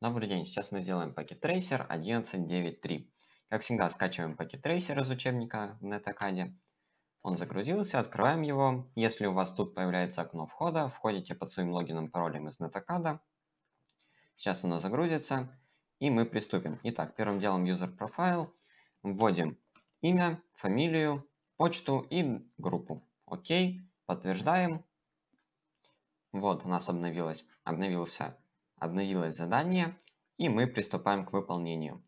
Добрый день, сейчас мы сделаем пакет трейсер 11.9.3. Как всегда, скачиваем пакет трейсер из учебника в NetAcad. Он загрузился, открываем его. Если у вас тут появляется окно входа, входите под своим логином паролем из NetAcad. Сейчас оно загрузится, и мы приступим. Итак, первым делом user profile. Вводим имя, фамилию, почту и группу. Окей, подтверждаем. Вот, у нас обновилось, обновился Обновилось задание, и мы приступаем к выполнению.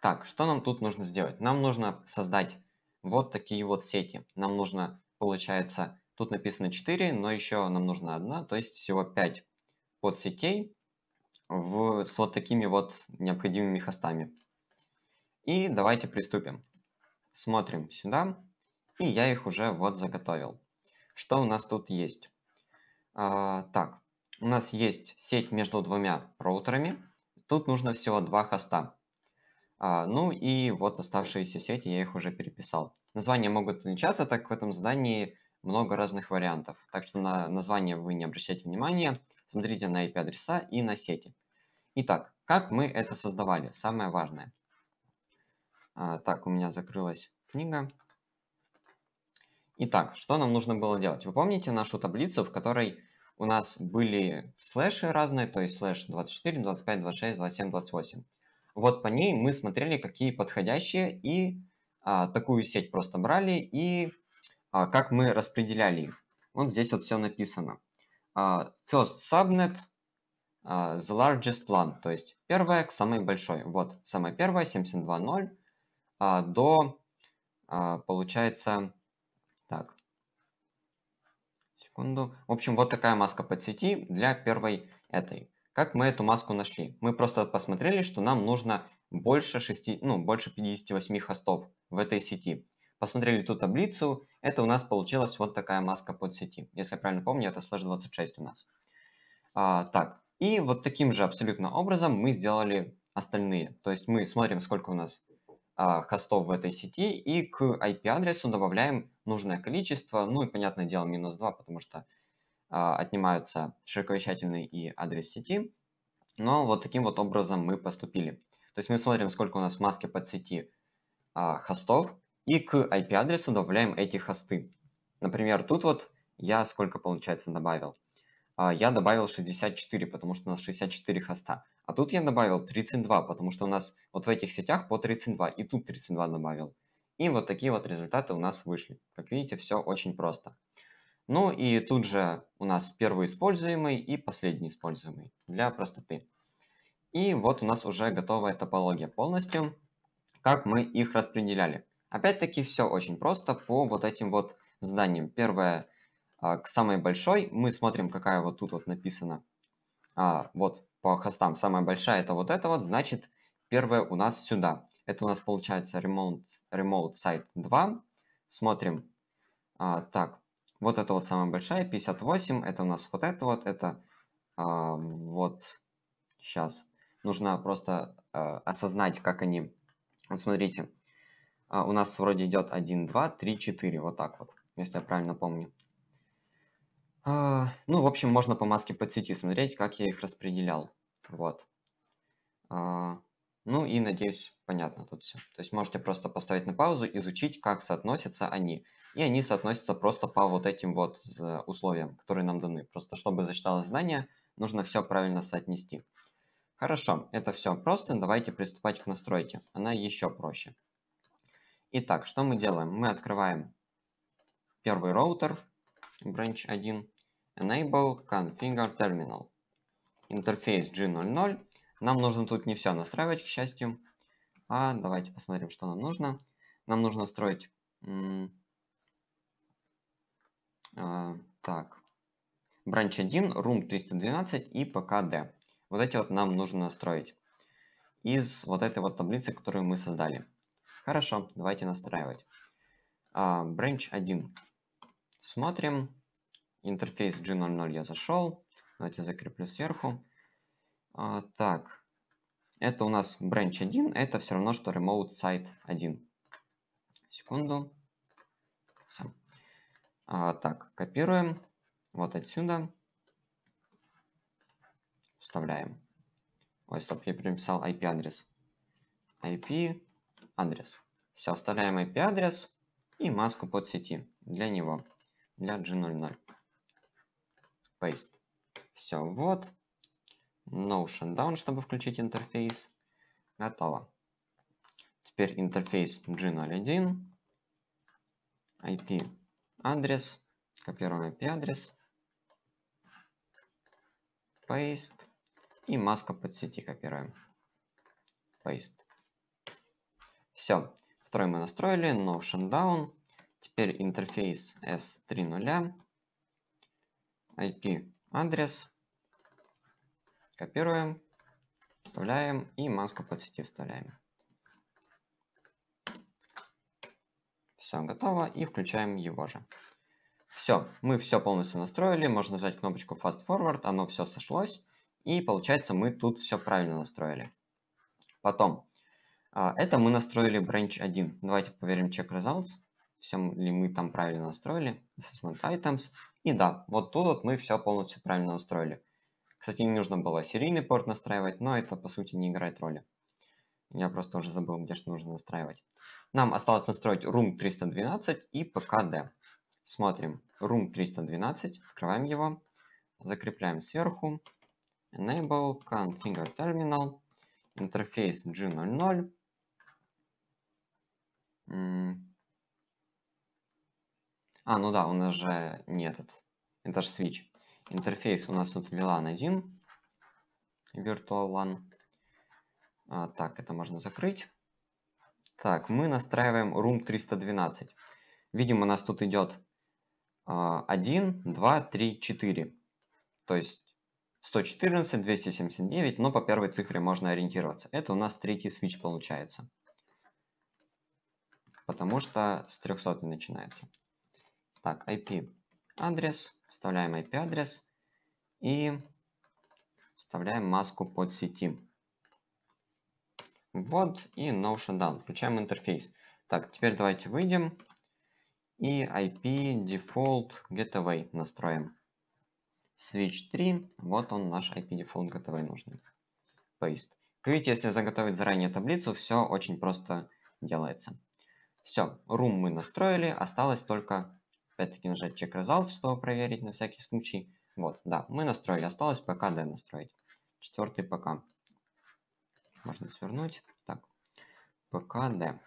Так, что нам тут нужно сделать? Нам нужно создать вот такие вот сети. Нам нужно, получается, тут написано 4, но еще нам нужно одна, то есть всего 5 подсетей в, с вот такими вот необходимыми хостами. И давайте приступим. Смотрим сюда, и я их уже вот заготовил. Что у нас тут есть? А, так, нас есть сеть между двумя роутерами. Тут нужно всего два хоста. А, ну и вот оставшиеся сети, я их уже переписал. Названия могут отличаться, так в этом задании много разных вариантов. Так что на название вы не обращайте внимания. Смотрите на IP-адреса и на сети. Итак, как мы это создавали? Самое важное. А, так, у меня закрылась книга. Итак, что нам нужно было делать? Вы помните нашу таблицу, в которой у нас были слэши разные, то есть слэш 24, 25, 26, 27, 28. Вот по ней мы смотрели, какие подходящие, и а, такую сеть просто брали, и а, как мы распределяли их. Вот здесь вот все написано. А, first subnet, а, the largest LAN, то есть первая к самой большой. Вот, самая первая, 72.0, а, до, а, получается, так, секунду. В общем, вот такая маска под сети для первой этой. Как мы эту маску нашли? Мы просто посмотрели, что нам нужно больше, 6, ну, больше 58 хостов в этой сети. Посмотрели ту таблицу, это у нас получилась вот такая маска под сети. Если я правильно помню, это слэш 26 у нас. А, так, и вот таким же абсолютно образом мы сделали остальные. То есть мы смотрим, сколько у нас а, хостов в этой сети, и к IP-адресу добавляем нужное количество. Ну и, понятное дело, минус 2, потому что а, отнимаются широковещательный и адрес сети. Но вот таким вот образом мы поступили. То есть мы смотрим, сколько у нас в маске под сети а, хостов, и к IP-адресу добавляем эти хосты. Например, тут вот я сколько, получается, добавил? А, я добавил 64, потому что у нас 64 хоста. А тут я добавил 32, потому что у нас вот в этих сетях по 32, и тут 32 добавил. И вот такие вот результаты у нас вышли. Как видите, все очень просто. Ну и тут же у нас первый используемый и последний используемый для простоты. И вот у нас уже готовая топология полностью, как мы их распределяли. Опять-таки все очень просто по вот этим вот зданиям. Первое а, к самой большой мы смотрим, какая вот тут вот написана. вот по хостам самая большая это вот это вот, значит первое у нас сюда. Это у нас получается Remote, remote Site 2. Смотрим. А, так, вот это вот самая большая, 58. Это у нас вот это вот. Это а, вот сейчас. Нужно просто а, осознать, как они... Вот смотрите, а, у нас вроде идет 1, 2, 3, 4. Вот так вот, если я правильно помню. А, ну, в общем, можно по маске подсети смотреть, как я их распределял. Вот. А, ну и, надеюсь, понятно тут все. То есть можете просто поставить на паузу, изучить, как соотносятся они. И они соотносятся просто по вот этим вот э, условиям, которые нам даны. Просто чтобы зачиталось знание, нужно все правильно соотнести. Хорошо, это все просто. Давайте приступать к настройке. Она еще проще. Итак, что мы делаем? Мы открываем первый роутер, branch 1, enable configure terminal, интерфейс G00, нам нужно тут не все настраивать, к счастью. А давайте посмотрим, что нам нужно. Нам нужно строить... А, так. Branch 1, Room 312 и PKD. Вот эти вот нам нужно настроить. Из вот этой вот таблицы, которую мы создали. Хорошо, давайте настраивать. А, branch 1. Смотрим. Интерфейс G00 я зашел. Давайте закреплю сверху. А, так, это у нас branch 1, это все равно, что remote site 1. Секунду. А, так, копируем вот отсюда. Вставляем. Ой, стоп, я переписал IP-адрес. IP-адрес. Все, вставляем IP-адрес и маску под сети для него, для G00. Paste. Все, вот. Notion Down, чтобы включить интерфейс. Готово. Теперь интерфейс G01, IP-адрес, копируем IP-адрес, paste и маска подсети копируем. Paste. Все. Второй мы настроили, Notion Down. Теперь интерфейс S3.0, IP-адрес, Копируем, вставляем и маску по сети вставляем. Все готово и включаем его же. Все, мы все полностью настроили, можно нажать кнопочку Fast Forward, оно все сошлось. И получается мы тут все правильно настроили. Потом, а, это мы настроили branch 1. Давайте проверим check results, все ли мы там правильно настроили. Assessment items. И да, вот тут вот мы все полностью правильно настроили. Кстати, не нужно было серийный порт настраивать, но это по сути не играет роли. Я просто уже забыл, где что нужно настраивать. Нам осталось настроить room 312 и pkd. Смотрим room 312, открываем его, закрепляем сверху. Enable configure terminal, интерфейс G00. А, ну да, у нас же не этот, это же switch. Интерфейс у нас тут VLAN 1, Virtual LAN. А, так, это можно закрыть. Так, мы настраиваем Room 312. Видимо, у нас тут идет а, 1, 2, 3, 4. То есть 114, 279, но по первой цифре можно ориентироваться. Это у нас третий свич получается. Потому что с 300 начинается. Так, IP адрес, вставляем IP-адрес и вставляем маску под сети. Вот и no shutdown. Включаем интерфейс. Так, теперь давайте выйдем и IP default gateway настроим. Switch 3, вот он наш IP default gateway нужный. Paste. Как видите, если заготовить заранее таблицу, все очень просто делается. Все, room мы настроили, осталось только Опять-таки нажать check results, чтобы проверить на всякий случай. Вот, да, мы настроили. Осталось ПКД настроить. Четвертый ПК. Можно свернуть. Так, ПКД.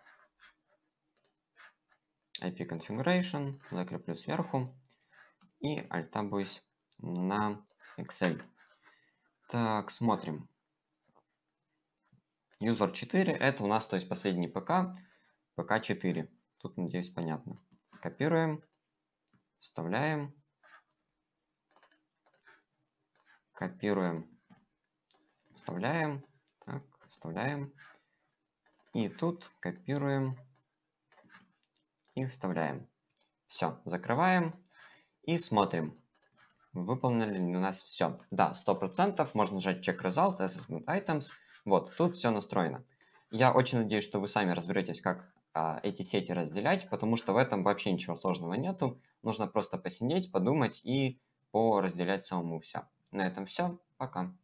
IP configuration, закреплю сверху. И альтабуюсь на Excel. Так, смотрим. User 4, это у нас, то есть, последний ПК, ПК 4. Тут, надеюсь, понятно. Копируем вставляем, копируем, вставляем, так, вставляем. И тут копируем и вставляем. Все, закрываем и смотрим. Выполнили у нас все. Да, 100%. Можно нажать Check Result, Assessment Items. Вот, тут все настроено. Я очень надеюсь, что вы сами разберетесь, как а, эти сети разделять, потому что в этом вообще ничего сложного нету. Нужно просто посидеть, подумать и поразделять самому все. На этом все. Пока.